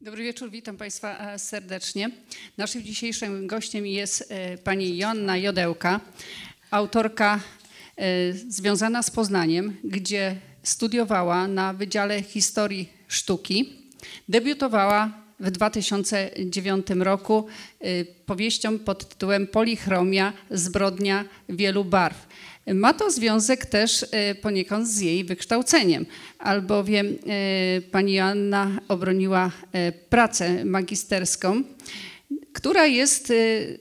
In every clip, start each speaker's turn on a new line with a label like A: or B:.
A: Dobry wieczór, witam Państwa e, serdecznie. Naszym dzisiejszym gościem jest e, pani Joanna Jodełka, autorka e, związana z Poznaniem, gdzie studiowała na Wydziale Historii Sztuki. Debiutowała w 2009 roku y, powieścią pod tytułem Polichromia zbrodnia wielu barw. Ma to związek też y, poniekąd z jej wykształceniem, albowiem y, pani Joanna obroniła pracę magisterską, która jest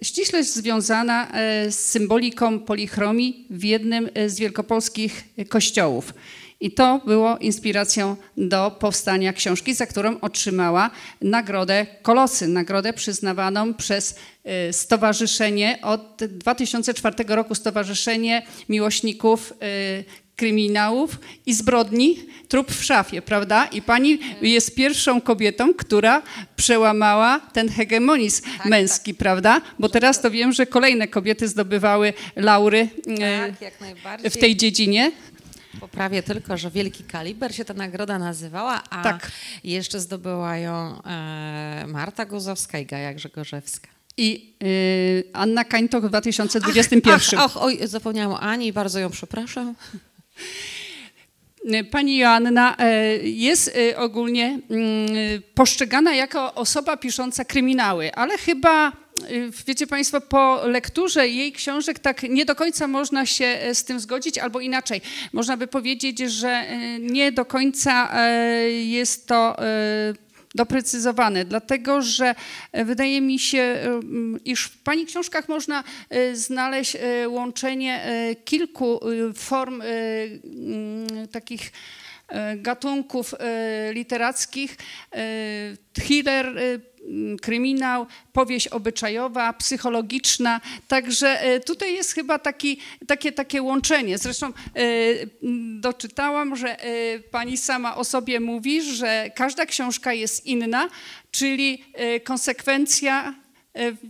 A: ściśle związana z symboliką polichromii w jednym z wielkopolskich kościołów. I to było inspiracją do powstania książki, za którą otrzymała nagrodę Kolosy, nagrodę przyznawaną przez y, stowarzyszenie od 2004 roku Stowarzyszenie Miłośników y, kryminałów i zbrodni trup w szafie, prawda? I pani tak. jest pierwszą kobietą, która przełamała ten hegemonizm tak, tak. męski, tak. prawda? Bo teraz to wiem, że kolejne kobiety zdobywały laury y, tak, w tej dziedzinie poprawię tylko, że Wielki
B: Kaliber się ta nagroda nazywała, a tak. jeszcze zdobyła ją e, Marta Guzowska i Gaja Grzegorzewska.
A: I e, Anna Kańtok w 2021. Ach, ach, oj, zapomniałam o Ani, bardzo ją przepraszam. E, pani Joanna jest ogólnie mm, postrzegana jako osoba pisząca kryminały, ale chyba Y, wiecie Państwo, po lekturze jej książek tak nie do końca można się e, z tym zgodzić, albo inaczej, można by powiedzieć, że e, nie do końca e, jest to doprecyzowane, dlatego że wydaje mi się, iż w Pani książkach można znaleźć łączenie kilku form takich gatunków literackich, thriller, Mm, kryminał, powieść obyczajowa, psychologiczna. Także e, tutaj jest chyba taki, takie, takie łączenie. Zresztą e, doczytałam, że e, pani sama o sobie mówi, że każda książka jest inna, czyli konsekwencja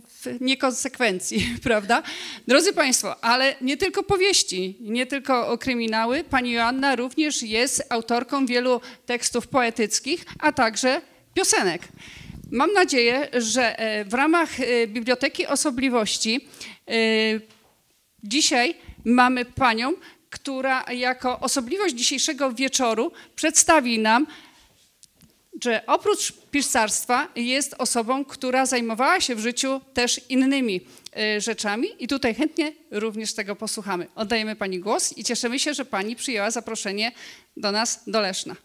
A: w niekonsekwencji, prawda? Drodzy Państwo, ale nie tylko powieści, nie tylko kryminały. Pani Joanna również jest autorką wielu tekstów poetyckich, a także piosenek. Mam nadzieję, że e, w ramach e, Biblioteki Osobliwości e, dzisiaj mamy panią, która jako osobliwość dzisiejszego wieczoru przedstawi nam, że oprócz pisarstwa jest osobą, która zajmowała się w życiu też innymi rzeczami i tutaj chętnie również tego posłuchamy. Oddajemy pani głos i cieszymy się, że pani przyjęła zaproszenie do nas do Leszna.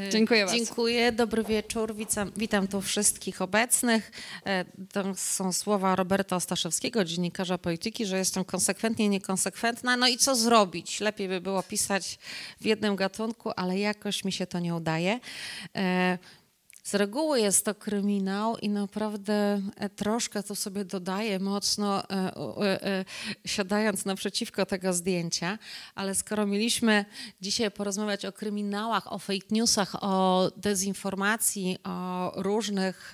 A: Y, dziękuję bardzo. Dziękuję,
B: dobry wieczór, witam, witam tu wszystkich obecnych. E, to są słowa Roberta Ostaszewskiego, dziennikarza polityki, że jestem konsekwentnie niekonsekwentna. No i co zrobić? Lepiej by było pisać w jednym gatunku, ale jakoś mi się to nie udaje. E, z reguły jest to kryminał i naprawdę e, troszkę to sobie dodaję mocno, e, e, siadając naprzeciwko tego zdjęcia, ale skoro mieliśmy dzisiaj porozmawiać o kryminałach, o fake newsach, o dezinformacji, o różnych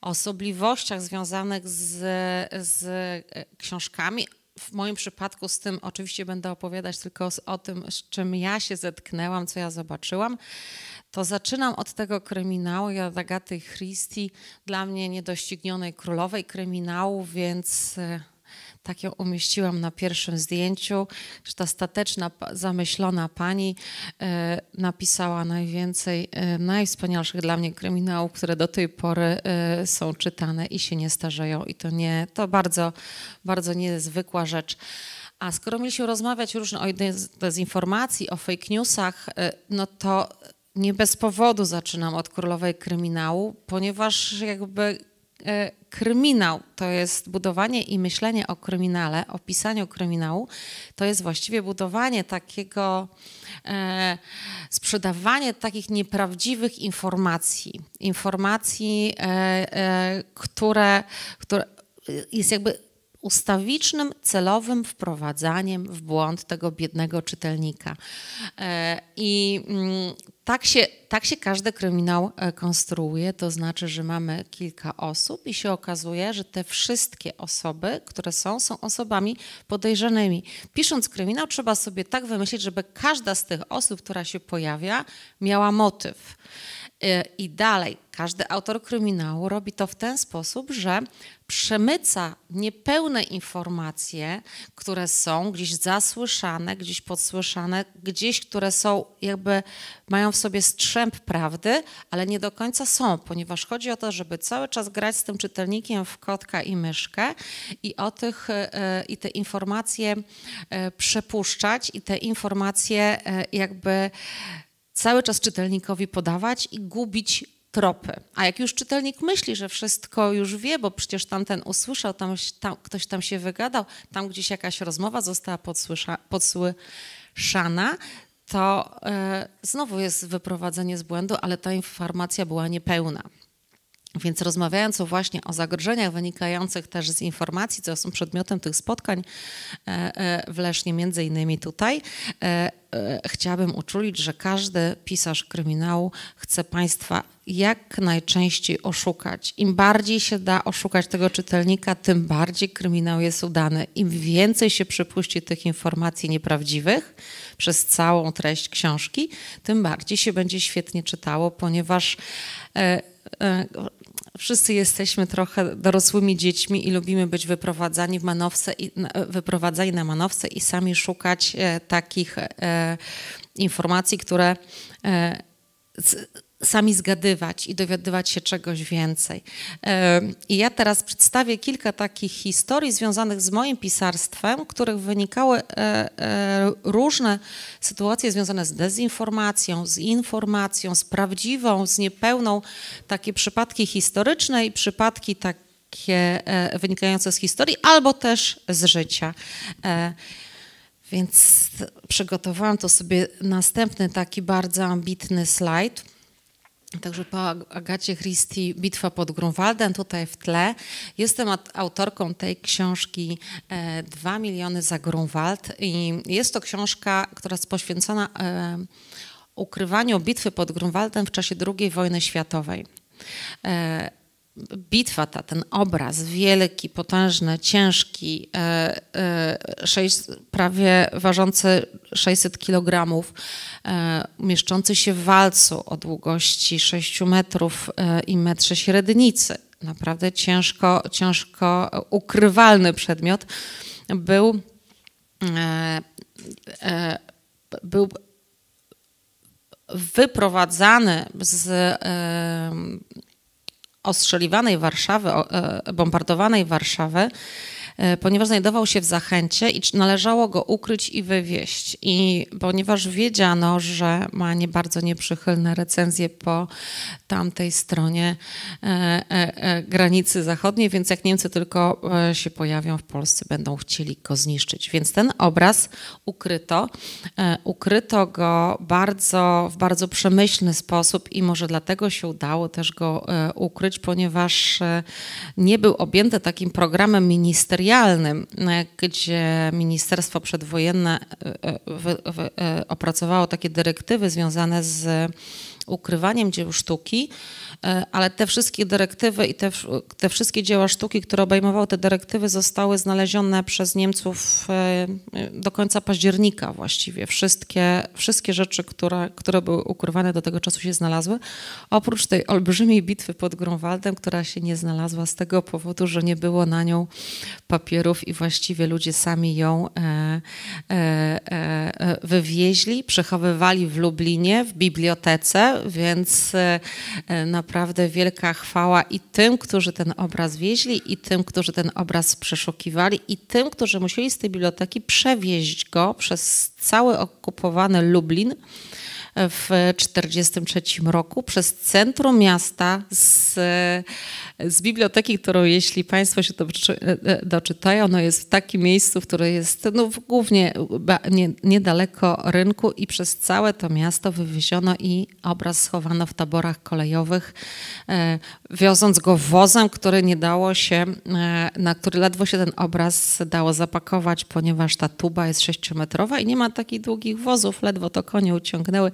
B: osobliwościach związanych z, z książkami, w moim przypadku z tym oczywiście będę opowiadać tylko o tym, z czym ja się zetknęłam, co ja zobaczyłam to zaczynam od tego kryminału ja od Agaty Christie, dla mnie niedoścignionej królowej kryminału, więc e, tak ją umieściłam na pierwszym zdjęciu, że ta stateczna, zamyślona pani e, napisała najwięcej e, najwspanialszych dla mnie kryminałów, które do tej pory są czytane i się nie starzeją. I to nie, to bardzo, bardzo niezwykła rzecz. A skoro mieliśmy rozmawiać różne o dezinformacji, o fake newsach, no to nie bez powodu zaczynam od królowej kryminału, ponieważ jakby e, kryminał to jest budowanie i myślenie o kryminale, o pisaniu kryminału, to jest właściwie budowanie takiego, e, sprzedawanie takich nieprawdziwych informacji, informacji, e, e, które, które jest jakby ustawicznym, celowym wprowadzaniem w błąd tego biednego czytelnika. E, I mm, tak się, tak się każdy kryminał e, konstruuje, to znaczy, że mamy kilka osób i się okazuje, że te wszystkie osoby, które są, są osobami podejrzanymi. Pisząc kryminał, trzeba sobie tak wymyślić, żeby każda z tych osób, która się pojawia, miała motyw. Y, I dalej, każdy autor kryminału robi to w ten sposób, że przemyca niepełne informacje, które są gdzieś zasłyszane, gdzieś podsłyszane, gdzieś, które są jakby, mają w sobie strzęp prawdy, ale nie do końca są, ponieważ chodzi o to, żeby cały czas grać z tym czytelnikiem w kotka i myszkę i o tych, y, y, i te informacje przepuszczać i te informacje jakby cały czas czytelnikowi podawać i gubić tropy. A jak już czytelnik myśli, że wszystko już wie, bo przecież tamten usłyszał, tam, tam, ktoś tam się wygadał, tam gdzieś jakaś rozmowa została podsłyszana, to e, znowu jest wyprowadzenie z błędu, ale ta informacja była niepełna. Więc rozmawiając właśnie o zagrożeniach wynikających też z informacji, co są przedmiotem tych spotkań e, e, w Lesznie, między innymi tutaj, e, chciałabym uczulić, że każdy pisarz kryminału chce Państwa jak najczęściej oszukać. Im bardziej się da oszukać tego czytelnika, tym bardziej kryminał jest udany. Im więcej się przypuści tych informacji nieprawdziwych przez całą treść książki, tym bardziej się będzie świetnie czytało, ponieważ wszyscy jesteśmy trochę dorosłymi dziećmi i lubimy być wyprowadzani w manowce, i, wyprowadzani na manowce i sami szukać e, takich e, informacji, które e, sami zgadywać i dowiadywać się czegoś więcej. I ja teraz przedstawię kilka takich historii związanych z moim pisarstwem, których wynikały e, e, różne sytuacje związane z dezinformacją, z informacją, z prawdziwą, z niepełną, takie przypadki historyczne i przypadki takie e, wynikające z historii albo też z życia. Więc przygotowałam to sobie następny taki bardzo ambitny slajd Także po Agacie Christie Bitwa pod Grunwaldem tutaj w tle. Jestem autorką tej książki 2 e, miliony za Grunwald i jest to książka, która jest poświęcona e, ukrywaniu bitwy pod Grunwaldem w czasie II wojny światowej. E, bitwa ta, ten obraz wielki, potężny, ciężki, e, e, sześć, prawie ważący 600 kg, e, mieszczący się w walcu o długości 6 metrów i metrze średnicy, naprawdę ciężko, ciężko ukrywalny przedmiot, był, był wyprowadzany z ostrzeliwanej Warszawy, e, bombardowanej Warszawy, E, ponieważ znajdował się w zachęcie i należało go ukryć i wywieźć. I ponieważ wiedziano, że ma nie bardzo nieprzychylne recenzje po tamtej stronie e, e, granicy zachodniej, więc jak Niemcy tylko się pojawią w Polsce, będą chcieli go zniszczyć. Więc ten obraz ukryto. Ukryto go bardzo, w bardzo przemyślny sposób i może dlatego się udało też go ukryć, ponieważ nie był objęty takim programem ministerialnym, materialnym, no gdzie Ministerstwo Przedwojenne e, e, e, opracowało takie dyrektywy związane z ukrywaniem dzieł sztuki, e, ale te wszystkie dyrektywy i te, te wszystkie dzieła sztuki, które obejmowały te dyrektywy, zostały znalezione przez Niemców e, do końca października właściwie. Wszystkie, wszystkie rzeczy, które, które były ukrywane do tego czasu się znalazły, oprócz tej olbrzymiej bitwy pod Grunwaldem, która się nie znalazła z tego powodu, że nie było na nią papierów i właściwie ludzie sami ją e, e, e, e wywieźli, przechowywali w Lublinie, w bibliotece, więc e, e, naprawdę wielka chwała i tym, którzy ten obraz wieźli, i tym, którzy ten obraz przeszukiwali, i tym, którzy musieli z tej biblioteki przewieźć go przez cały okupowany Lublin w 1943 roku przez centrum miasta z, z biblioteki, którą jeśli Państwo się doczytają, no jest w takim miejscu, które jest no, głównie nie, niedaleko rynku i przez całe to miasto wywieziono i obraz schowano w taborach kolejowych, e, wioząc go wozem, który nie dało się, e, na który ledwo się ten obraz dało zapakować, ponieważ ta tuba jest sześciometrowa i nie ma takich długich wozów, ledwo to konie uciągnęły.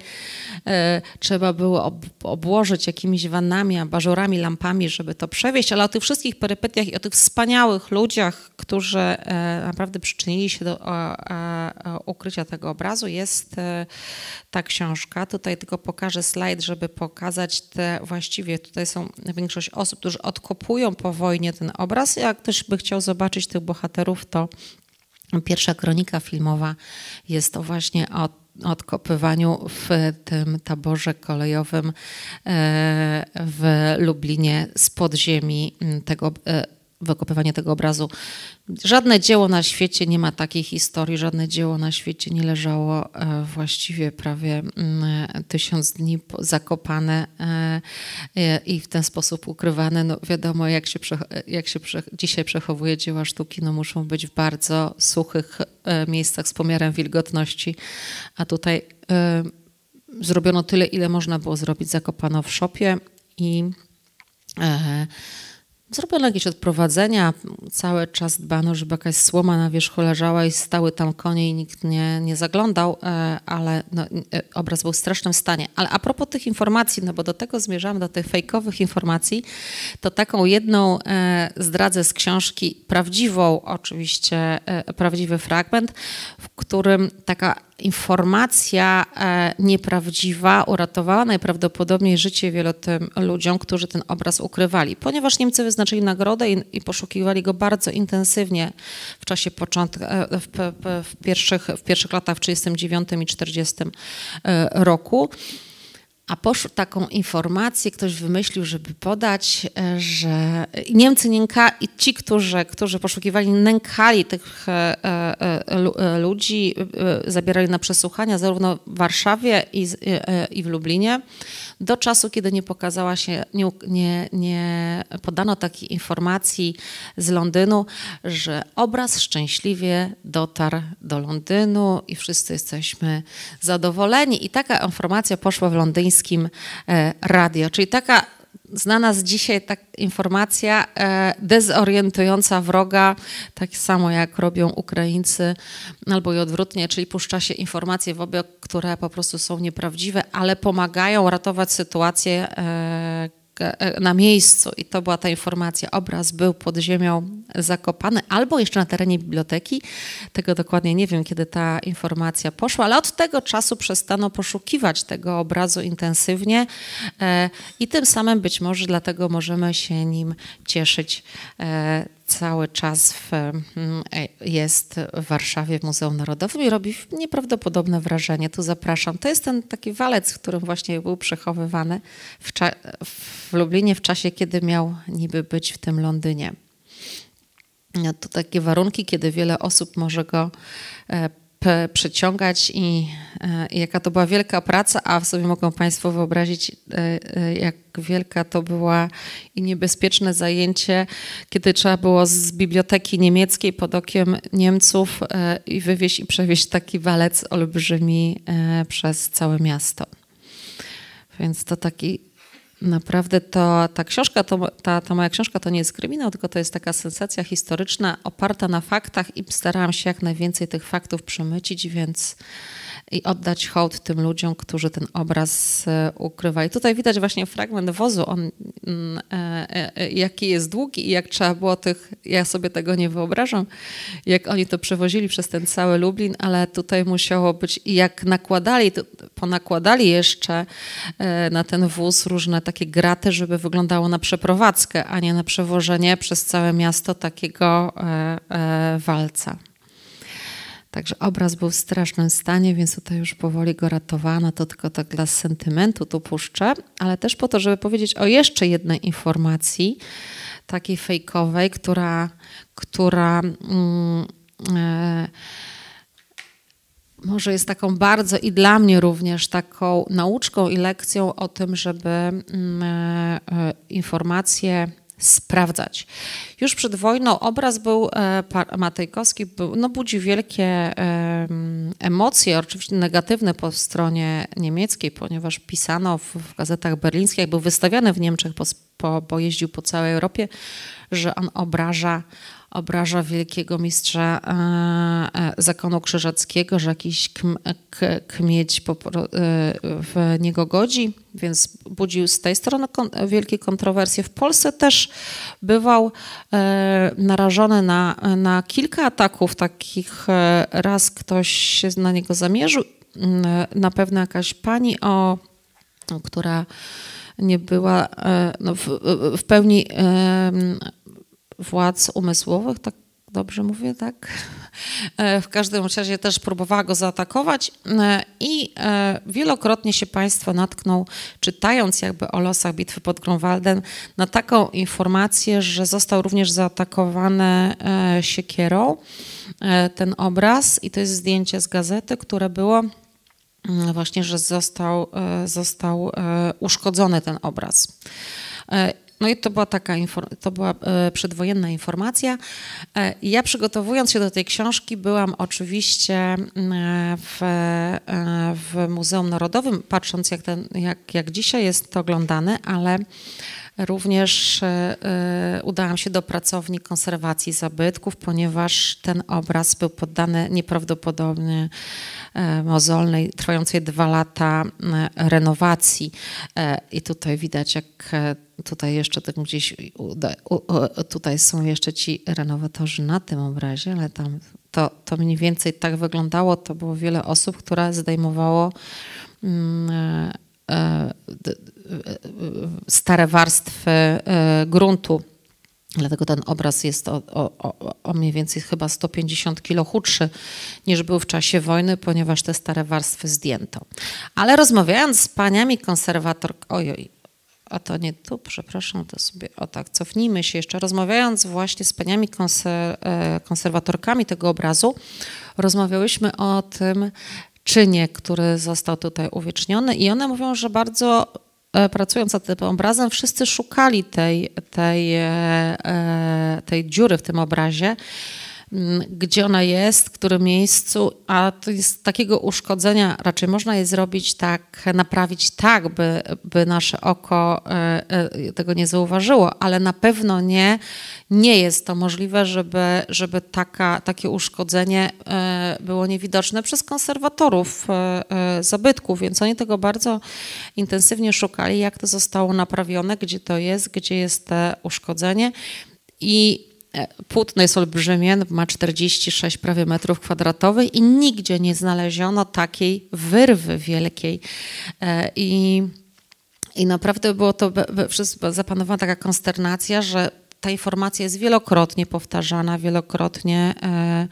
B: E, trzeba było obłożyć jakimiś wanami, abażurami, lampami, żeby to przewieźć, ale o tych wszystkich perypetiach i o tych wspaniałych ludziach, którzy e, naprawdę przyczynili się do ukrycia tego obrazu, jest e, ta książka. Tutaj tylko pokażę slajd, żeby pokazać te właściwie, tutaj są większość osób, którzy odkopują po wojnie ten obraz. Jak ktoś by chciał zobaczyć tych bohaterów, to Pierwsza kronika filmowa jest to właśnie od odkopywaniu w tym taborze kolejowym e, w Lublinie z podziemi tego e, wykopywanie tego obrazu. Żadne dzieło na świecie nie ma takiej historii, żadne dzieło na świecie nie leżało e, właściwie prawie mm, tysiąc dni zakopane e, e, i w ten sposób ukrywane. No wiadomo, jak się, jak się dzisiaj przechowuje dzieła sztuki, no muszą być w bardzo suchych miejscach z pomiarem wilgotności, a tutaj zrobiono tyle, ile można było zrobić. Zakopano w szopie i Zrobiono jakieś odprowadzenia, cały czas dbano, żeby jakaś słoma na wierzchu leżała i stały tam konie i nikt nie, nie zaglądał, e, ale no, e, obraz był w strasznym stanie. Ale a propos tych informacji, no bo do tego zmierzam, do tych fejkowych informacji, to taką jedną e, zdradzę z książki, prawdziwą oczywiście, prawdziwy fragment, w którym taka informacja e, nieprawdziwa uratowała najprawdopodobniej życie wielu tym ludziom, którzy ten obraz ukrywali, ponieważ Niemcy wyznaczyli nagrodę i, i poszukiwali go bardzo intensywnie w czasie początku, e, w, w, w, pierwszych, w pierwszych latach w 1939 i 1940 e, roku. A poszł taką informację, ktoś wymyślił, żeby podać, e, że Niemcy nęka, i ci, którzy, którzy poszukiwali, nękali tych e, e, ludzi, zabierali na przesłuchania zarówno w Warszawie i, i w Lublinie, do czasu, kiedy nie pokazała się, nie, nie, nie podano takiej informacji z Londynu, że obraz szczęśliwie dotarł do Londynu i wszyscy jesteśmy zadowoleni. I taka informacja poszła w Londynie. Miejskim e, Radio. Czyli taka znana z dzisiaj tak informacja e, dezorientująca wroga, tak samo jak robią Ukraińcy, albo i odwrotnie, czyli puszcza się informacje wobec, które po prostu są nieprawdziwe, ale pomagają ratować sytuację, e, E, na miejscu i to była ta informacja, obraz był pod ziemią zakopany albo jeszcze na terenie biblioteki. Tego dokładnie nie wiem, kiedy ta informacja poszła, ale od tego czasu przestano poszukiwać tego obrazu intensywnie e, i tym samym być może dlatego możemy się nim cieszyć e, cały czas w, mm, e, jest w Warszawie w Muzeum Narodowym i robi nieprawdopodobne wrażenie. Tu zapraszam. To jest ten taki walec, w którym właśnie był przechowywany w, w Lublinie w czasie, kiedy miał niby być w tym Londynie. No, to takie warunki, kiedy wiele osób może go e, E, przyciągać i, e, i, jaka to była wielka praca, a sobie mogą Państwo wyobrazić, e, jak wielka to była i niebezpieczne zajęcie, kiedy trzeba było z biblioteki niemieckiej pod okiem Niemców i wywieźć i przewieźć taki walec olbrzymi przez całe miasto. Więc to taki Naprawdę to, ta książka, to, ta, ta moja książka to nie jest kryminał, tylko to jest taka sensacja historyczna oparta na faktach i starałam się jak najwięcej tych faktów przemycić, więc i oddać hołd tym ludziom, którzy ten obraz e, ukrywali. tutaj widać właśnie fragment wozu, on, mm, e, e, jaki jest długi i jak trzeba było tych, ja sobie tego nie wyobrażam, jak oni to przewozili przez ten cały Lublin, ale tutaj musiało być i jak nakładali, ponakładali jeszcze na ten wóz różne takie graty, żeby wyglądało na przeprowadzkę, a nie na przewożenie przez całe miasto takiego walca. Także obraz był w strasznym stanie, więc tutaj już powoli go ratowano. To tylko tak dla sentymentu tu puszczę, ale też po to, żeby powiedzieć o jeszcze jednej informacji, takiej fejkowej, która, która mm, e, może jest taką bardzo i dla mnie również taką nauczką i lekcją o tym, żeby mm, e, e, informacje sprawdzać. Już przed wojną obraz był e, Matejkowski, był, no budzi wielkie emocje, oczywiście negatywne po stronie niemieckiej, ponieważ pisano w, w gazetach berlińskich, był wystawiany w Niemczech, bo, bo, jeździł po całej Europie, że on obraża obraża wielkiego mistrza e, e, zakonu krzyżackiego, że jakiś kmieć e, w niego godzi, więc budził z tej strony wielkie kontrowersje. W Polsce też bywał narażony na, na kilka ataków takich. Raz ktoś się na niego zamierzył, mm, na pewno jakaś pani, o, która nie była no, w, w pełni władz umysłowych, tak dobrze mówię, tak? E, w każdym razie też próbowała go zaatakować e, i e, wielokrotnie się Państwo natknął, czytając jakby o losach bitwy pod Grunwaldem, na taką informację, że został również zaatakowany siekierą ten obraz i to jest zdjęcie z gazety, które było mm, właśnie, że został, został uszkodzony ten obraz. No i to była taka to była e, przedwojenna informacja. E, ja przygotowując się do tej książki byłam oczywiście mm, w, e, w Muzeum Narodowym, patrząc jak, ten, jak, jak dzisiaj jest to oglądane, ale Również e, e, udałam się do pracowni konserwacji zabytków, ponieważ ten obraz był poddany nieprawdopodobnie e, mozolnej, trwającej dwa lata renowacji. I tutaj widać, jak tutaj jeszcze gdzieś, tutaj są jeszcze ci renowatorzy na tym obrazie, ale tam to, to mniej więcej tak wyglądało. To było wiele osób, które zdejmowało mm, Y, y, stare warstwy y, gruntu. Dlatego ten obraz jest o, o, o mniej więcej chyba 150 kilo chudszy niż był w czasie wojny, ponieważ te stare warstwy zdjęto. Ale rozmawiając z paniami konserwator, ojoj, a to nie tu, przepraszam, to sobie, o tak, cofnijmy się jeszcze. Rozmawiając właśnie z paniami konser, konserwatorkami tego obrazu, rozmawiałyśmy o tym czynie, który został tutaj uwieczniony i one mówią, że bardzo E, pracując nad tym obrazem, wszyscy szukali tej, tej, e, e, tej dziury w tym obrazie. Mm, gdzie ona jest, w którym miejscu, a to jest takiego uszkodzenia raczej można je zrobić tak, naprawić tak, by, by nasze oko e, e, tego nie zauważyło, ale na pewno nie, nie jest to możliwe, żeby, żeby taka, takie uszkodzenie e, było niewidoczne przez konserwatorów zabytków, więc oni tego bardzo intensywnie szukali, jak to zostało naprawione, gdzie to jest, gdzie jest to uszkodzenie i E, płótno jest olbrzymie, ma 46 prawie metrów kwadratowych i nigdzie nie znaleziono takiej wyrwy wielkiej. E, I, i naprawdę było to, przez zapanowała taka konsternacja, że ta informacja jest wielokrotnie powtarzana, wielokrotnie e,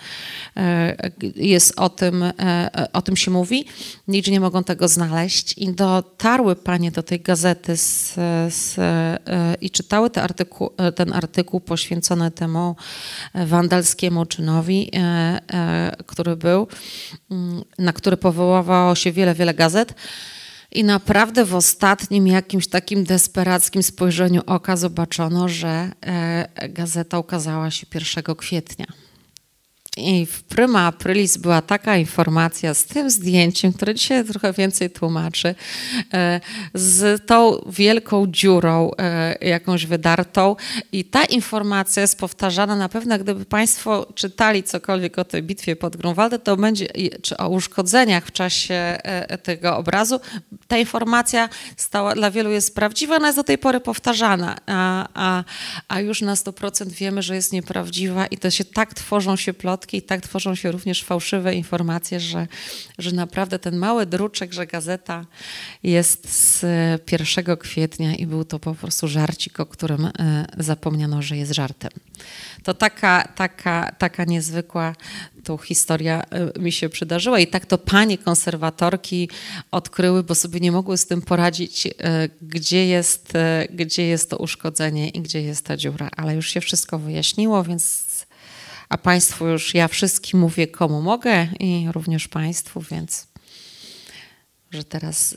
B: e, jest o tym, e, o tym się mówi. Nigdzie nie mogą tego znaleźć i dotarły panie do tej gazety z, z, i czytały te ten artykuł poświęcony temu wandalskiemu czynowi, który był, mm, na który powoływało się wiele, wiele gazet. I naprawdę w ostatnim jakimś takim desperackim spojrzeniu oka zobaczono, że e, gazeta ukazała się 1 kwietnia. I w Pryma Aprilis była taka informacja z tym zdjęciem, które dzisiaj trochę więcej tłumaczy, e, z tą wielką dziurą e, jakąś wydartą. I ta informacja jest powtarzana na pewno, gdyby Państwo czytali cokolwiek o tej bitwie pod Grunwaldem, to będzie, czy o uszkodzeniach w czasie e, tego obrazu. Ta informacja stała, dla wielu jest prawdziwa, ona jest do tej pory powtarzana, a, a, a już na 100% wiemy, że jest nieprawdziwa i to się tak tworzą się ploty, i tak tworzą się również fałszywe informacje, że, że naprawdę ten mały druczek, że gazeta jest z 1 kwietnia i był to po prostu żarcik, o którym e, zapomniano, że jest żartem. To taka, taka, taka niezwykła tu historia e, mi się przydarzyła i tak to panie konserwatorki odkryły, bo sobie nie mogły z tym poradzić, e, gdzie jest, gdzie jest to uszkodzenie i gdzie jest ta dziura, ale już się wszystko wyjaśniło, więc a Państwu już ja wszystkim mówię, komu mogę i również Państwu, więc że teraz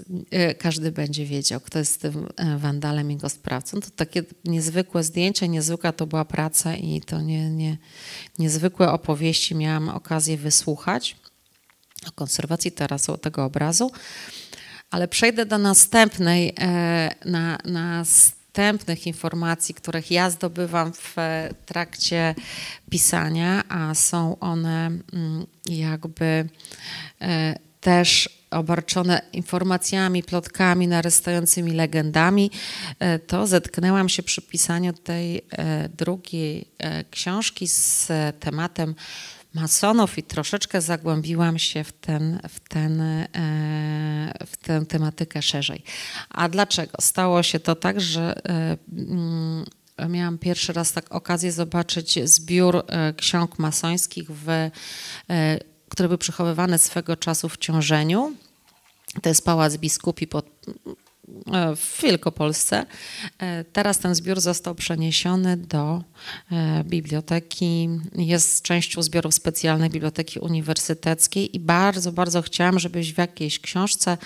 B: y, każdy będzie wiedział, kto jest tym y, wandalem i go sprawcą. To takie niezwykłe zdjęcie, niezwykła to była praca i to nie, nie, niezwykłe opowieści miałam okazję wysłuchać o konserwacji teraz tego obrazu. Ale przejdę do następnej, e, na, na wstępnych informacji, których ja zdobywam w e, trakcie pisania, a są one mm, jakby e, też obarczone informacjami, plotkami, narastającymi legendami, e, to zetknęłam się przy pisaniu tej drugiej książki z tematem masonów i troszeczkę zagłębiłam się w, ten, w, ten, e, w tę tematykę szerzej. A dlaczego? Stało się to tak, że e, mm, miałam pierwszy raz tak okazję zobaczyć zbiór e, ksiąg masońskich, w, które były przechowywane swego czasu w ciążeniu. To jest Pałac Biskupi pod E, w Wielkopolsce. E, teraz ten zbiór został przeniesiony do e, biblioteki, jest częścią zbiorów specjalnej Biblioteki Uniwersyteckiej i bardzo, bardzo chciałam, żebyś w jakiejś książce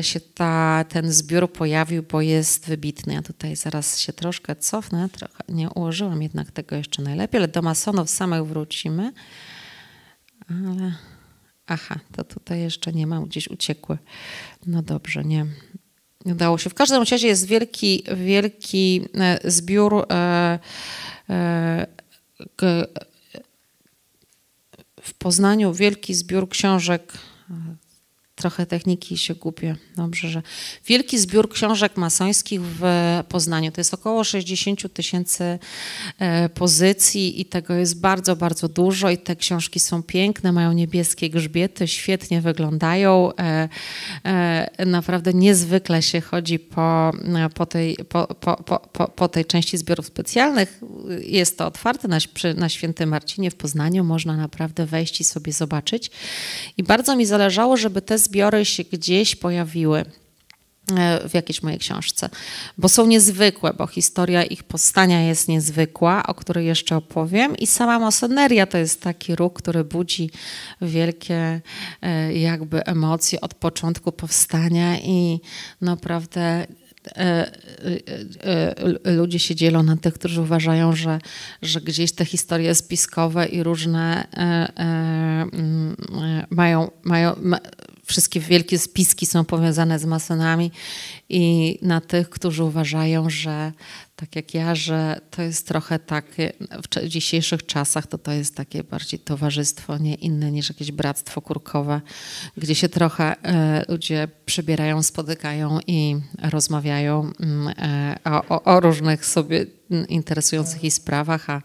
B: się ta, ten zbiór pojawił, bo jest wybitny. Ja tutaj zaraz się troszkę cofnę, trochę nie ułożyłam jednak tego jeszcze najlepiej, ale do Masonów samych wrócimy. Ale... Aha, to tutaj jeszcze nie mam, gdzieś uciekły. No dobrze, nie udało się. W każdym razie jest wielki, wielki e, zbiór e, e, w Poznaniu, wielki zbiór książek trochę techniki się kupię. Dobrze, że. Wielki zbiór książek masońskich w Poznaniu. To jest około 60 tysięcy e, pozycji i tego jest bardzo, bardzo dużo. I te książki są piękne, mają niebieskie grzbiety, świetnie wyglądają. E, e, naprawdę niezwykle się chodzi po, po, tej, po, po, po, po tej części zbiorów specjalnych. Jest to otwarte na, na Świętym Marcinie w Poznaniu. Można naprawdę wejść i sobie zobaczyć. I bardzo mi zależało, żeby te zbiory zbiory się gdzieś pojawiły e, w jakiejś mojej książce, bo są niezwykłe, bo historia ich powstania jest niezwykła, o której jeszcze opowiem. I sama masoneria to jest taki róg, który budzi wielkie e, jakby emocje od początku powstania i naprawdę e, ludzie się dzielą na tych, którzy uważają, że, że gdzieś te historie spiskowe i różne mają, mają wszystkie wielkie spiski są powiązane z masonami i na tych, którzy uważają, że tak jak ja, że to jest trochę takie, w dzisiejszych czasach to to jest takie bardziej towarzystwo, nie inne niż jakieś bractwo kurkowe, gdzie się trochę e, ludzie przebierają, spotykają i rozmawiają mm, e, o, o, o różnych sobie interesujących ich sprawach, a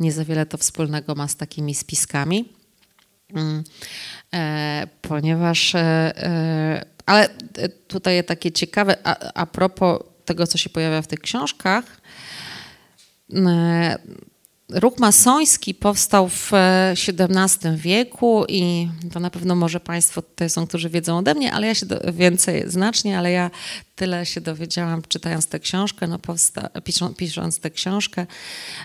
B: nie za wiele to wspólnego ma z takimi spiskami. Mm. E, ponieważ, e, e, ale tutaj takie ciekawe, a, a propos tego, co się pojawia w tych książkach, Ruch masoński powstał w XVII e, wieku i to na pewno może Państwo tutaj są, którzy wiedzą ode mnie, ale ja się do, więcej znacznie, ale ja tyle się dowiedziałam czytając tę książkę, no powsta, pisząc tę książkę.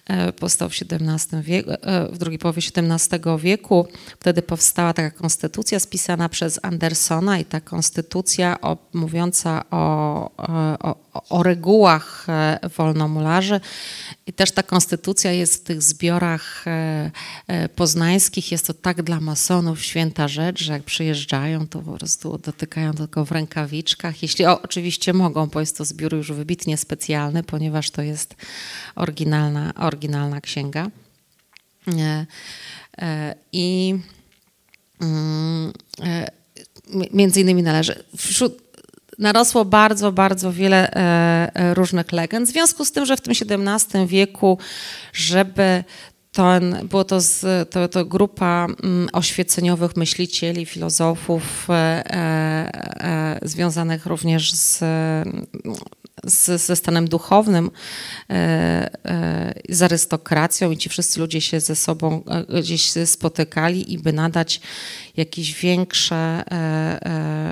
B: E, powstał w XVII wieku, e, w drugiej połowie XVII wieku. Wtedy powstała taka konstytucja spisana przez Andersona i ta konstytucja o, mówiąca o, o, o regułach wolnomularzy. I też ta konstytucja jest tych zbiorach e, e, poznańskich jest to tak dla masonów święta rzecz, że jak przyjeżdżają, to po prostu dotykają tylko w rękawiczkach. Jeśli o, oczywiście mogą, bo jest to zbiór już wybitnie specjalny, ponieważ to jest oryginalna, oryginalna księga. E, I mm, między innymi należy wśród narosło bardzo, bardzo wiele e, e, różnych legend. W związku z tym, że w tym XVII wieku, żeby to było to, z, to, to grupa mm, oświeceniowych myślicieli, filozofów, e, e, e związanych również z z, ze stanem duchownym, e, e, z arystokracją i ci wszyscy ludzie się ze sobą e, gdzieś spotykali i by nadać jakieś większe,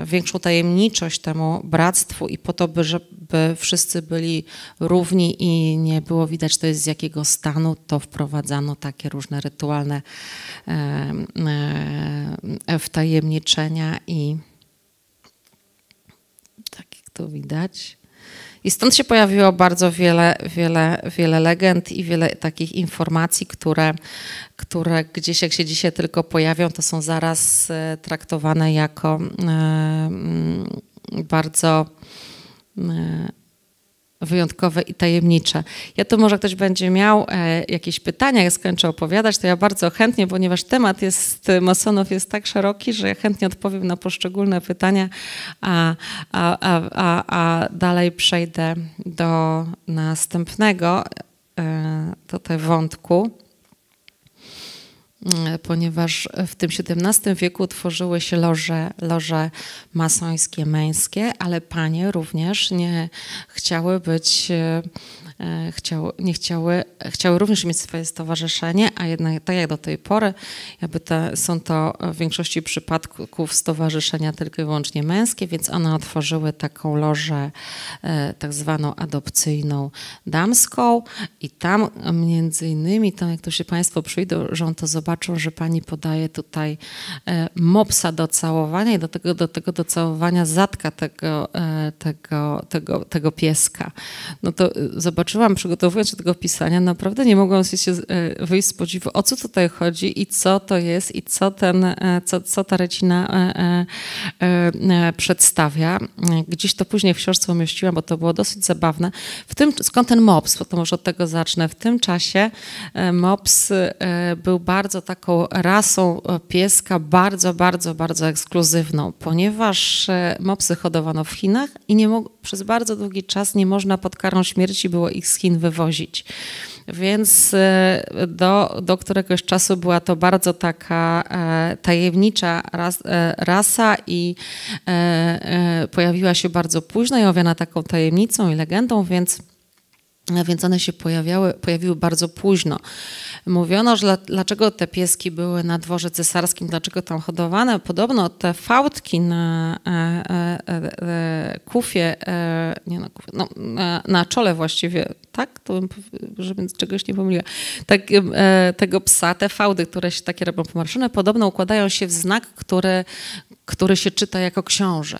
B: większą tajemniczość temu bractwu i po to, by, żeby wszyscy byli równi i nie było widać to jest z jakiego stanu, to wprowadzano takie różne rytualne wtajemniczenia i tak jak to widać. I stąd się pojawiło bardzo wiele, wiele, wiele legend i wiele takich informacji, które, które gdzieś jak się dzisiaj tylko pojawią, to są zaraz e, traktowane jako e, bardzo e, wyjątkowe i tajemnicze. Ja tu może ktoś będzie miał e, jakieś pytania, jak skończę opowiadać, to ja bardzo chętnie, ponieważ temat jest, e, masonów jest tak szeroki, że ja chętnie odpowiem na poszczególne pytania, a, a, a, a dalej przejdę do następnego e, tutaj wątku. E, ponieważ w tym XVII wieku tworzyły się loże, loże masońskie, męskie, ale panie również nie chciały być e, E, chciały, nie chciały, chciały również mieć swoje stowarzyszenie, a jednak tak jak do tej pory, jakby te, są to w większości przypadków stowarzyszenia tylko i wyłącznie męskie, więc one otworzyły taką lożę e, tak zwaną adopcyjną damską i tam między innymi, tam jak tu się Państwo przyjdą, że to zobaczą, że Pani podaje tutaj e, mopsa do całowania i do tego, do tego do całowania zatka tego, tego, tego, tego pieska. No to zobaczą zobaczyłam, przygotowując się do tego pisania, naprawdę nie mogłam się e, wyjść z podziwu, o co tutaj chodzi i co to jest i co, ten, e, co, co ta recina e, przedstawia. Gdzieś to później w książce umieściłam, bo to było dosyć zabawne. W tym, skąd ten MOPS? Bo to może od tego zacznę. W tym czasie MOPS był bardzo taką rasą pieska, bardzo, bardzo, bardzo ekskluzywną, ponieważ MOPSy hodowano w Chinach i nie mogły przez bardzo długi czas nie można pod karą śmierci było ich z Chin wywozić. Więc e, do, do któregoś czasu była to bardzo taka e, tajemnicza ras, e, rasa i pojawiła się bardzo późno i owiana taką tajemnicą i legendą, więc, więc one się pojawiały, pojawiły bardzo późno mówiono, że dlaczego te pieski były na dworze cesarskim, dlaczego tam hodowane. Podobno te fałdki na e, e, e, kufie, nie na, no, kufie, no, na, czole właściwie, tak? To bym, żebym czegoś nie pomyliła. Tak, tego psa, te fałdy, które się takie robią pomarszone, podobno układają się w znak, który, który się czyta jako książę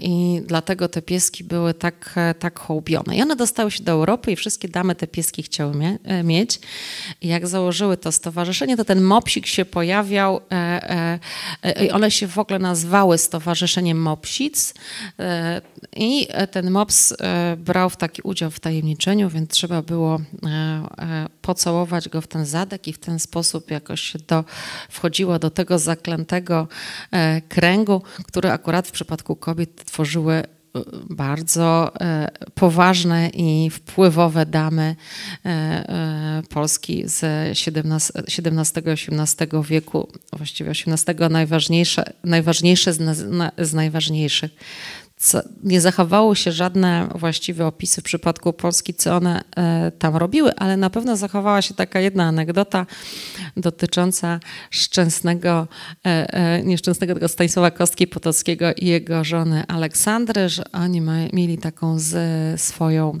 B: i dlatego te pieski były tak, e, tak hołbione. I one dostały się do Europy i wszystkie damy te pieski chciały mie e, mieć. I jak założyły to stowarzyszenie, to ten mopsik się pojawiał e, e, e i one się w ogóle nazwały Stowarzyszeniem Mopsic e, i ten mops brał w taki udział w tajemniczeniu, więc trzeba było pocałować go w ten zadek i w ten sposób jakoś do, wchodziło do tego zaklętego kręgu, który akurat w przypadku kobiet kobiety tworzyły e, bardzo e, poważne i wpływowe damy e, Polski z XVII-XVIII wieku, właściwie XVIII najważniejsze, najważniejsze z, najważniejszych nie zachowało się żadne właściwe opisy w przypadku Polski, co one e, tam robiły, ale na pewno zachowała się taka jedna anegdota dotycząca szczęsnego, e, e, nieszczęsnego tego Stanisława Kostki Potockiego i jego żony Aleksandry, że oni mieli taką z swoją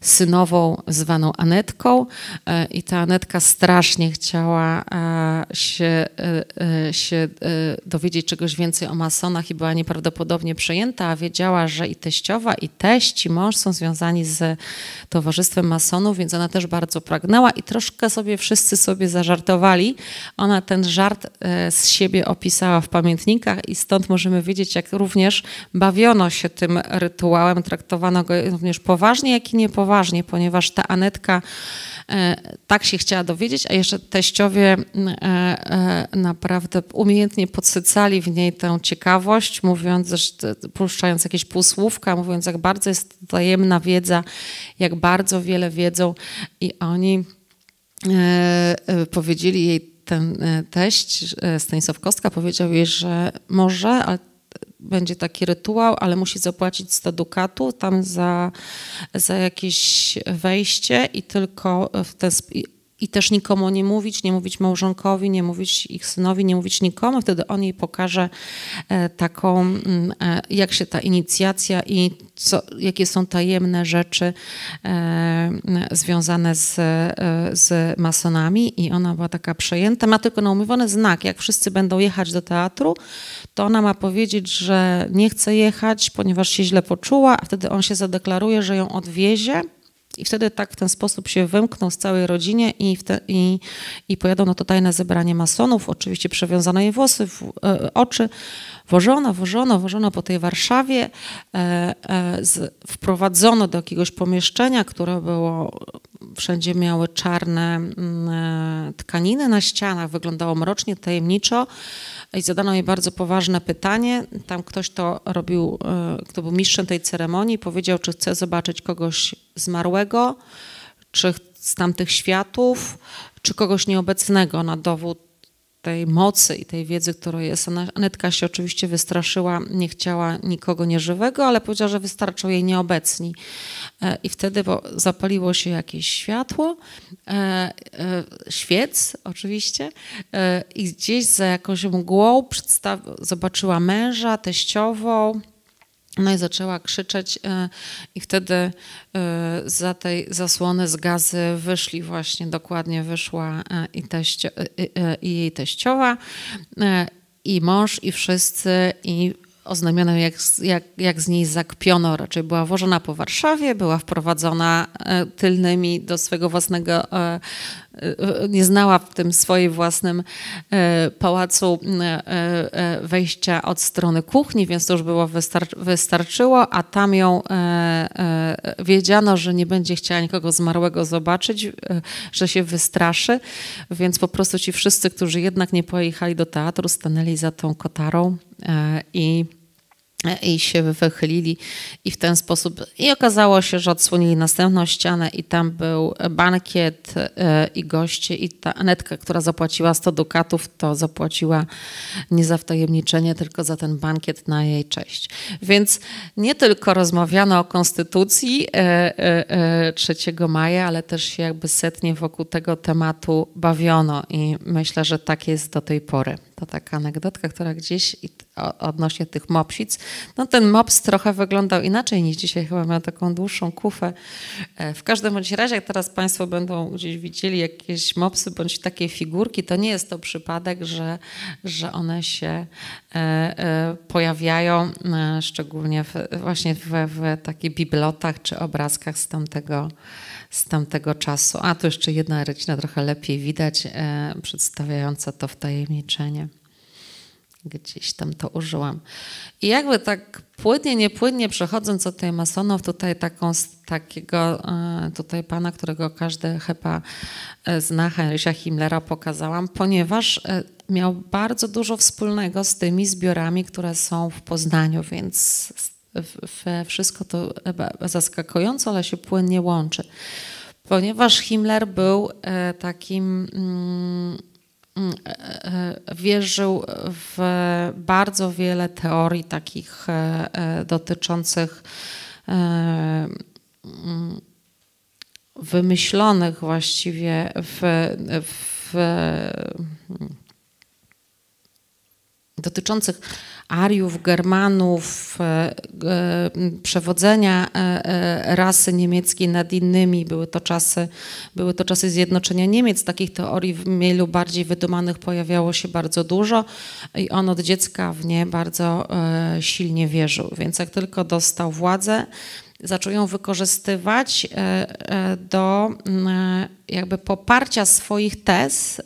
B: synową zwaną Anetką i ta Anetka strasznie chciała się, się dowiedzieć czegoś więcej o masonach i była nieprawdopodobnie przejęta pamięta, wiedziała, że i teściowa, i teść, i mąż są związani z Towarzystwem Masonów, więc ona też bardzo pragnęła i troszkę sobie wszyscy sobie zażartowali. Ona ten żart e, z siebie opisała w pamiętnikach i stąd możemy wiedzieć, jak również bawiono się tym rytuałem, traktowano go również poważnie, jak i niepoważnie, ponieważ ta Anetka e, tak się chciała dowiedzieć, a jeszcze teściowie e, naprawdę umiejętnie podsycali w niej tę ciekawość, mówiąc, że puszczając jakieś półsłówka, mówiąc, jak bardzo jest tajemna wiedza, jak bardzo wiele wiedzą. I oni e, e, powiedzieli jej, ten e, teść Stanisław Kostka powiedział jej, że może, ale będzie taki rytuał, ale musi zapłacić 100 dukatu tam za, za jakieś wejście i tylko w ten, i też nikomu nie mówić, nie mówić małżonkowi, nie mówić ich synowi, nie mówić nikomu. Wtedy on jej pokaże e, taką, mm, e, jak się ta inicjacja i co, jakie są tajemne rzeczy e, związane z, z masonami. I ona była taka przejęta. Ma tylko naumywany znak. Jak wszyscy będą jechać do teatru, to ona ma powiedzieć, że nie chce jechać, ponieważ się źle poczuła, a wtedy on się zadeklaruje, że ją odwiezie i wtedy tak w ten sposób się wymkną z całej rodzinie i, te, i, i pojadą na to tajne zebranie masonów, oczywiście przewiązane jej włosy, w, e, oczy, wożono, wożono, wożono po tej Warszawie, e, e, z, wprowadzono do jakiegoś pomieszczenia, które było, wszędzie miały czarne mm, e, tkaniny na ścianach, wyglądało mrocznie, tajemniczo i zadano jej bardzo poważne pytanie. Tam ktoś to robił, kto był mistrzem tej ceremonii, powiedział, czy chce zobaczyć kogoś zmarłego, czy z tamtych światów, czy kogoś nieobecnego na dowód tej mocy i tej wiedzy, która jest. Anetka się oczywiście wystraszyła, nie chciała nikogo nieżywego, ale powiedziała, że wystarczą jej nieobecni. E, I wtedy zapaliło się jakieś światło, e, e, świec oczywiście, i gdzieś za jakąś mgłą zobaczyła męża, teściową, no i zaczęła krzyczeć, e, i wtedy e, za tej zasłony z gazy wyszli właśnie, dokładnie wyszła e, i, teścio, i, i jej teściowa, i mąż, i wszyscy, i oznajmiono, jak, jak, jak z niej zakpiono. Raczej była włożona po Warszawie, była wprowadzona e, tylnymi do swojego własnego, e, e, nie znała w tym swoim własnym pałacu wejścia od strony kuchni, więc to już było wystarczyło, a tam ją wiedziano, że nie będzie chciała nikogo zmarłego zobaczyć, że się wystraszy, więc po prostu ci wszyscy, którzy jednak nie pojechali do teatru, stanęli za tą kotarą E, i i się wychylili i w ten sposób i okazało się, że odsłonili następną ścianę i tam był bankiet e, i goście i ta Anetka, która zapłaciła 100 dukatów, to zapłaciła nie za wtajemniczenie, tylko za ten bankiet na jej cześć. Więc nie tylko rozmawiano o Konstytucji 3 e, maja, ale też się jakby setnie wokół tego tematu bawiono i myślę, że tak jest do tej pory to taka anegdotka, która gdzieś odnośnie tych mopsic, no ten mops trochę wyglądał inaczej niż dzisiaj, chyba miał taką dłuższą kufę. E, w każdym bądź razie, jak teraz Państwo będą gdzieś widzieli jakieś mopsy bądź takie figurki, to nie jest to przypadek, że, że one się e, e, pojawiają, szczególnie w, właśnie w, w takich biblotach czy obrazkach z tamtego z tamtego czasu. A tu jeszcze jedna rodzina trochę lepiej widać, e, przedstawiająca to wtajemniczenie. Gdzieś tam to użyłam. I jakby tak płynnie, niepłynnie przechodząc od tej masonów, tutaj taką, takiego e, tutaj pana, którego każdy chyba e e, zna, Henrysia Himmlera pokazałam, ponieważ miał bardzo dużo wspólnego z tymi zbiorami, które są w Poznaniu, więc z wszystko to zaskakująco, ale się płynnie łączy. Ponieważ Himmler był e, takim, mm, mm, e, e, wierzył w bardzo wiele teorii takich dotyczących mm, wymyślonych właściwie w, w dotyczących Ariów, Germanów, e, e, przewodzenia e, rasy niemieckiej nad innymi. Były to czasy, były to czasy zjednoczenia Niemiec. Takich teorii w lub bardziej wydumanych pojawiało się bardzo dużo i on od dziecka w nie bardzo silnie wierzył. Więc jak tylko dostał władzę, zaczął ją wykorzystywać e, e, do mm, e, jakby poparcia swoich tez,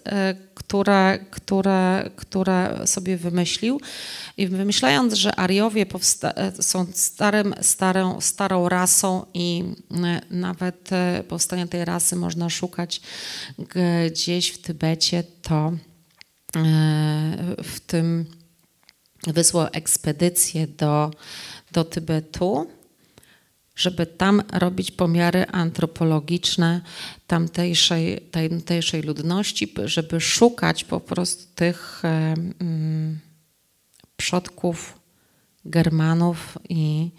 B: które, które, które sobie wymyślił. I wymyślając, że Ariowie są starym, starą, starą rasą i mm, nawet powstania tej rasy można szukać gdzieś w Tybecie, to w tym wysłał ekspedycję do, do Tybetu żeby tam robić pomiary antropologiczne tamtejszej, tamtejszej ludności, żeby szukać po prostu tych e, mm, przodków Germanów i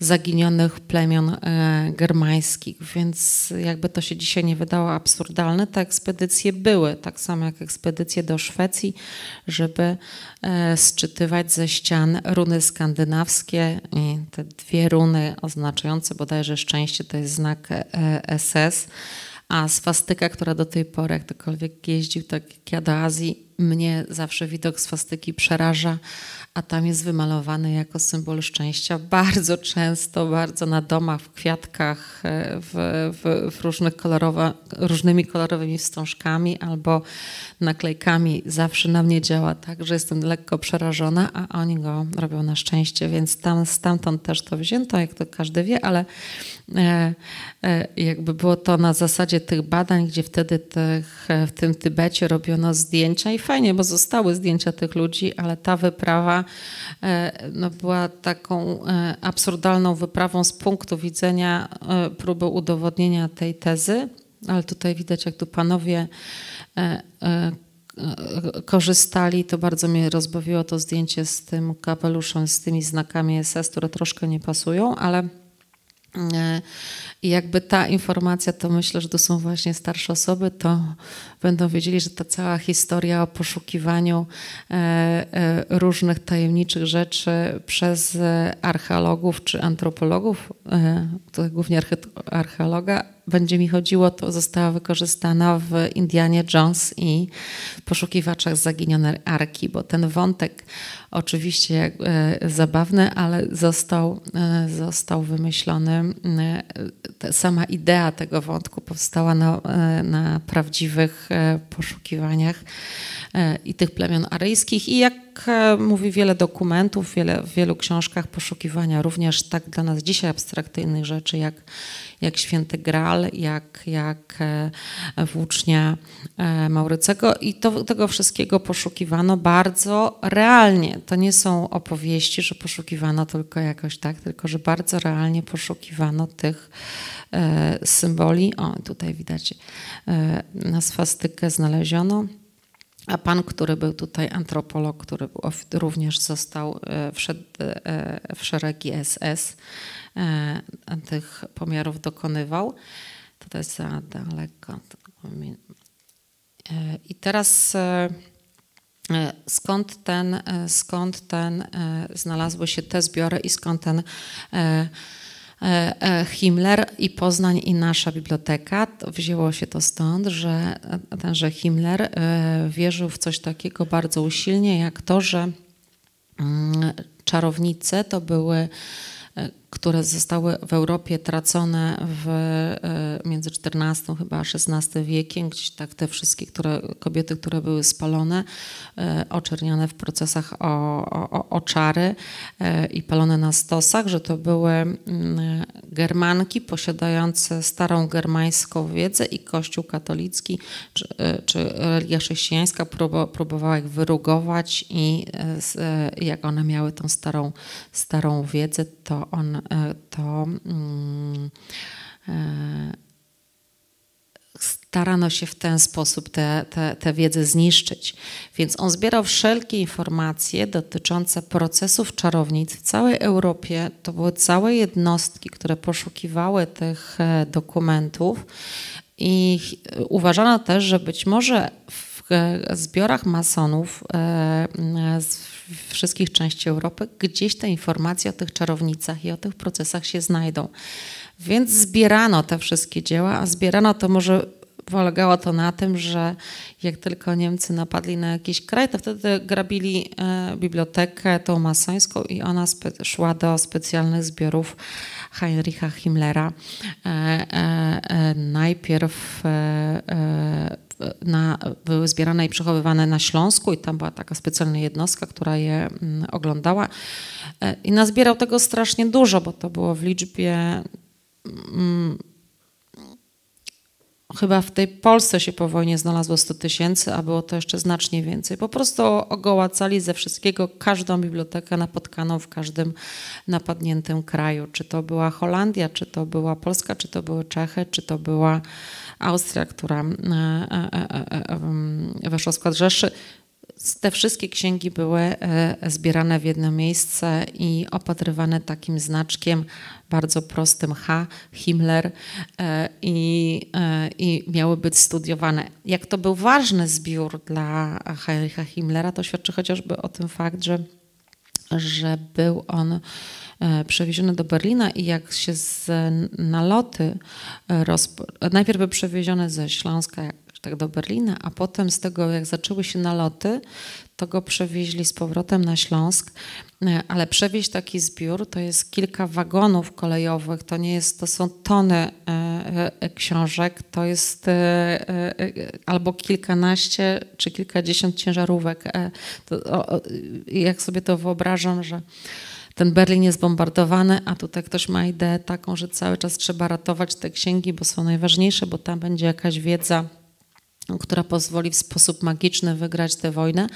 B: zaginionych plemion e, germańskich, więc jakby to się dzisiaj nie wydało absurdalne, te ekspedycje były, tak samo jak ekspedycje do Szwecji, żeby e, sczytywać ze ścian runy skandynawskie i te dwie runy oznaczające bodajże szczęście, to jest znak SS, e, a swastyka, która do tej pory, jak ktokolwiek jeździł tak jak ja do Azji, mnie zawsze widok swastyki przeraża, a tam jest wymalowany jako symbol szczęścia. Bardzo często, bardzo na domach, w kwiatkach, e, w, w, w różnych kolorowa, różnymi kolorowymi wstążkami albo naklejkami. Zawsze na mnie działa tak, że jestem lekko przerażona, a oni go robią na szczęście, więc tam stamtąd też to wzięto, jak to każdy wie, ale e, e, jakby było to na zasadzie tych badań, gdzie wtedy tych, e, w tym Tybecie robiono zdjęcia i fajnie, bo zostały zdjęcia tych ludzi, ale ta wyprawa e, no, była taką e, absurdalną wyprawą z punktu widzenia e, próby udowodnienia tej tezy. Ale tutaj widać, jak tu panowie korzystali, to bardzo mnie rozbawiło to zdjęcie z tym kapeluszem, z tymi znakami SS, które troszkę nie pasują, ale jakby ta informacja, to myślę, że to są właśnie starsze osoby, to będą wiedzieli, że ta cała historia o poszukiwaniu e, e, różnych tajemniczych rzeczy przez e, archeologów czy antropologów, tutaj głównie archeologa, będzie mi chodziło, to została wykorzystana w Indianie Jones i poszukiwaczach zaginionej arki, bo ten wątek oczywiście zabawny, ale został, został wymyślony. Sama idea tego wątku powstała na, na prawdziwych E, poszukiwaniach e, i tych plemion aryjskich i jak jak e, mówi wiele dokumentów, wiele, w wielu książkach poszukiwania również tak dla nas dzisiaj abstrakcyjnych rzeczy, jak, jak Święty Graal, jak, jak e, Włócznia e, Maurycego i to, tego wszystkiego poszukiwano bardzo realnie. To nie są opowieści, że poszukiwano tylko jakoś tak, tylko że bardzo realnie poszukiwano tych symboli. O, tutaj widać na swastykę znaleziono. A pan, który był tutaj, antropolog, który również został, e, wszedł e, w szeregi SS, e, tych pomiarów dokonywał. To jest za daleko. I teraz skąd ten, skąd ten znalazły się te zbiory i skąd ten E, e, Himmler i Poznań i nasza biblioteka. Wzięło się to stąd, że e, tenże Himmler wierzył w coś takiego bardzo usilnie, jak to, że mm, czarownice to były które zostały w Europie tracone w, e, między XIV chyba XVI wiekiem, gdzieś tak te wszystkie które, kobiety, które były spalone, e, oczerniane w procesach o, o, o czary e, i palone na stosach, że to były germanki posiadające starą germańską wiedzę i Kościół katolicki czy, czy religia chrześcijańska próbowała ich wyrugować i jak one miały tą starą, starą wiedzę, to on E, to mm, e, starano się w ten sposób tę te, te, te, wiedzę zniszczyć. Więc on zbierał wszelkie informacje dotyczące procesów czarownic w całej Europie. To były całe jednostki, które poszukiwały tych e, dokumentów. I uważano też, że być może w zbiorach masonów wszystkich części Europy, gdzieś te informacje o tych czarownicach i o tych procesach się znajdą. Więc zbierano te wszystkie dzieła, a zbierano to może polegało to na tym, że jak tylko Niemcy napadli na jakiś kraj, to wtedy grabili e, bibliotekę tą masońską i ona szła do specjalnych zbiorów Heinricha Himmlera. E, e, najpierw na, były zbierane i przechowywane na Śląsku i tam była taka specjalna jednostka, która je mm, oglądała. E, I nazbierał tego strasznie dużo, bo to było w liczbie mm, chyba w tej Polsce się po wojnie znalazło 100 tysięcy, a było to jeszcze znacznie więcej. Po prostu ogołacali ze wszystkiego każdą bibliotekę napotkaną w każdym napadniętym kraju. Czy to była Holandia, czy to była Polska, czy to były Czechy, czy to była Austria, która weszła w skład Rzeszy te wszystkie księgi były e, zbierane w jedno miejsce i opatrywane takim znaczkiem bardzo prostym H, Himmler e, i, e, i miały być studiowane. Jak to był ważny zbiór dla Heinricha Himmlera, to świadczy chociażby o tym fakt, że, że był on przewieziony do Berlina i jak się z naloty, najpierw był przewieziony ze Śląska tak do Berlina, a potem z tego, jak zaczęły się naloty, to go przewieźli z powrotem na Śląsk. E, ale przewieźć taki zbiór to jest kilka wagonów kolejowych, to nie jest, to są tony e, e, książek, to jest albo kilkanaście czy kilkadziesiąt ciężarówek. jak sobie to wyobrażam, że ten Berlin jest bombardowany, a tutaj ktoś ma ideę taką, że cały czas trzeba ratować te księgi, bo są najważniejsze, bo tam będzie jakaś wiedza która pozwoli w sposób magiczny wygrać tę wojnę.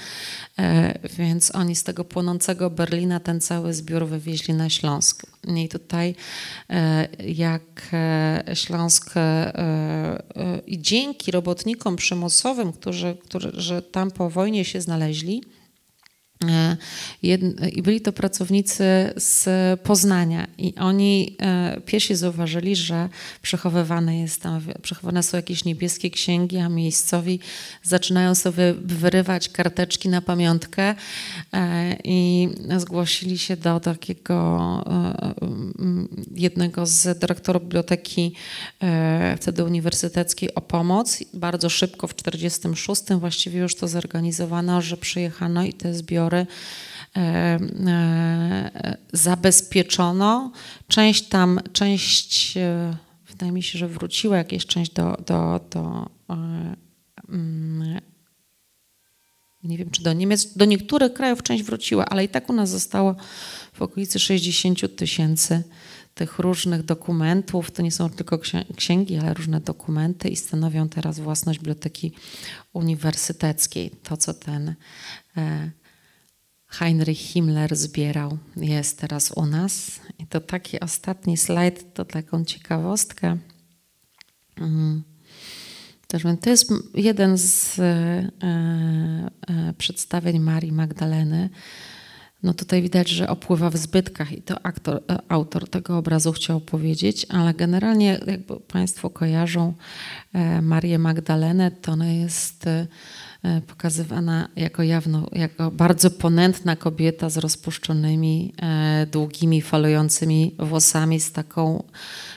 B: E, więc oni z tego płonącego Berlina ten cały zbiór wywieźli na Śląsk. No I tutaj e, jak e, Śląsk i dzięki robotnikom przymusowym, którzy, którzy tam po wojnie się znaleźli, E, i byli to pracownicy z Poznania i oni e, piesi zauważyli, że przechowywane, jest tam, przechowywane są jakieś niebieskie księgi, a miejscowi zaczynają sobie wyrywać karteczki na pamiątkę e, i zgłosili się do takiego jednego z dyrektorów biblioteki wtedy uniwersyteckiej o pomoc. Bardzo szybko, w 46 właściwie już to zorganizowano, że przyjechano i te zbiory pory e, e, zabezpieczono. Część tam, część, e, wydaje mi się, że wróciła jakieś część do, do, do mm, nie wiem czy do Niemiec, do niektórych krajów część wróciła, ale i tak u nas zostało w okolicy 60 tysięcy tych różnych dokumentów. To nie są tylko księgi, ale różne dokumenty i stanowią teraz własność Biblioteki Uniwersyteckiej. To, co ten Heinrich Himmler zbierał. Jest teraz u nas. I to taki ostatni slajd, to taką ciekawostkę. Mm. To jest jeden z e, e, przedstawień Marii Magdaleny no tutaj widać, że opływa w zbytkach i to aktor, e, autor tego obrazu chciał powiedzieć, ale generalnie jakby Państwo kojarzą e, Marię Magdalenę, to ona jest e, pokazywana jako jawno, jako bardzo ponętna kobieta z rozpuszczonymi, długimi, falującymi włosami, z taką,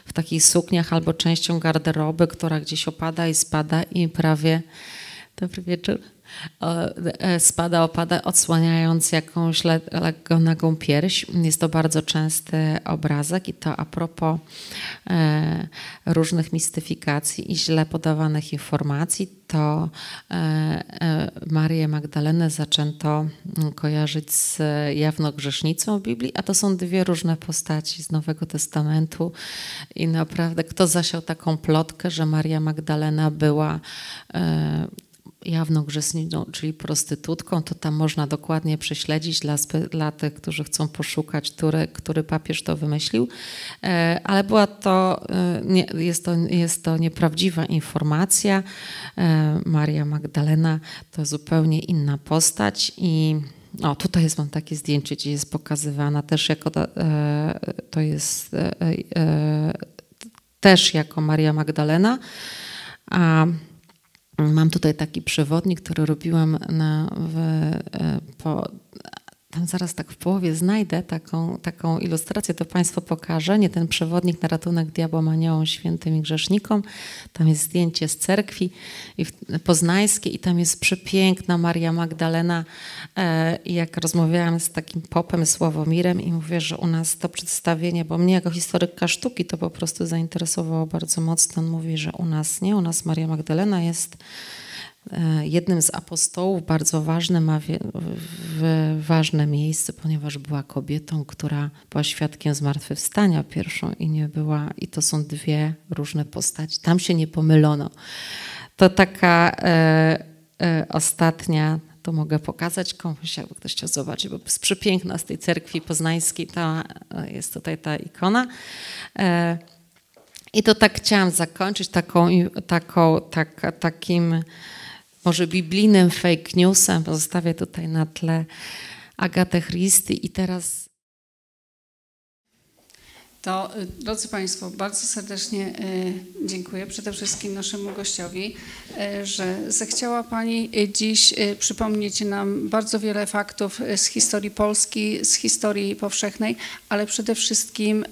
B: w takich sukniach albo częścią garderoby, która gdzieś opada i spada i prawie... To prawie. E, spada, opada, odsłaniając jakąś le, lekko nagą pierś. Jest to bardzo częsty obrazek i to a propos e, różnych mistyfikacji i źle podawanych informacji, to e, e, Marię Magdalenę zaczęto mm, kojarzyć z jawnogrzesznicą Biblii, a to są dwie różne postaci z Nowego Testamentu i naprawdę kto zasiał taką plotkę, że Maria Magdalena była e, jawną grzeszniczą, no, czyli prostytutką, to tam można dokładnie prześledzić dla, dla tych, którzy chcą poszukać, który, który papież to wymyślił. E, ale była to, e, nie, jest, to, jest to nieprawdziwa informacja. E, Maria Magdalena to zupełnie inna postać i o, tutaj jest mam takie zdjęcie, gdzie jest pokazywana też jako ta, to jest też jako Maria Magdalena. A Mam tutaj taki przewodnik, który robiłam na, w, e, po tam zaraz tak w połowie znajdę taką, taką ilustrację, to państwo pokażę. Nie ten przewodnik na ratunek diabłom, aniołom, świętym i grzesznikom. Tam jest zdjęcie z cerkwi poznańskiej i tam jest przepiękna Maria Magdalena. E, I jak rozmawiałam z takim popem Sławomirem i mówię, że u nas to przedstawienie, bo mnie jako historyka sztuki to po prostu zainteresowało bardzo mocno. On mówi, że u nas nie, u nas Maria Magdalena jest E, jednym z apostołów bardzo ważne, ma ważne miejsce, ponieważ była kobietą, która była świadkiem zmartwychwstania pierwszą i nie była, i to są dwie różne postaci. Tam się nie pomylono. To taka e, e, ostatnia, to mogę pokazać komuś, jakby ktoś chciał zobaczyć, bo jest przepiękna z tej cerkwi poznańskiej, ta, e, jest tutaj ta ikona. E, I to tak chciałam zakończyć taką, taką tak, takim może biblijnym fake newsem, zostawię tutaj na tle Agatę Christy i teraz...
A: To, y, drodzy Państwo, bardzo serdecznie y, dziękuję przede wszystkim naszemu gościowi, y, że zechciała Pani dziś przypomnieć nam bardzo wiele faktów z historii Polski, z historii powszechnej, ale przede wszystkim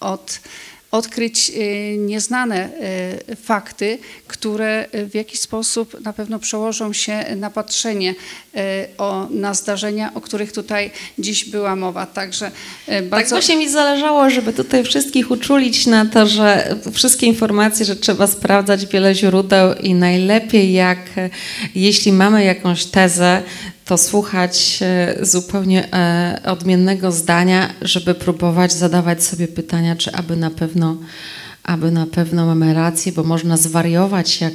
A: od odkryć y, nieznane y, fakty, które w jakiś sposób na pewno przełożą się na patrzenie y, o, na zdarzenia, o których tutaj dziś była mowa. Także tak bardzo... Tak właśnie mi
B: zależało, żeby tutaj wszystkich uczulić na to, że wszystkie informacje, że trzeba sprawdzać wiele źródeł i najlepiej jak, jeśli mamy jakąś tezę, to słuchać e, zupełnie e, odmiennego zdania, żeby próbować zadawać sobie pytania, czy aby na pewno, aby na pewno mamy rację, bo można zwariować, jak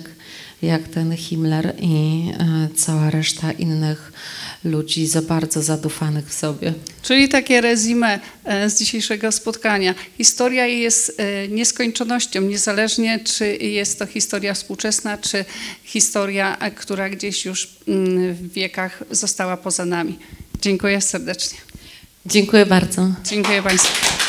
B: jak ten Himmler i e, cała reszta innych ludzi za bardzo zadufanych w sobie.
A: Czyli takie rezime e, z dzisiejszego spotkania. Historia jest e, nieskończonością, niezależnie czy jest to historia współczesna, czy historia, która gdzieś już mm, w wiekach została poza nami. Dziękuję serdecznie. Dziękuję bardzo. Dziękuję Państwu.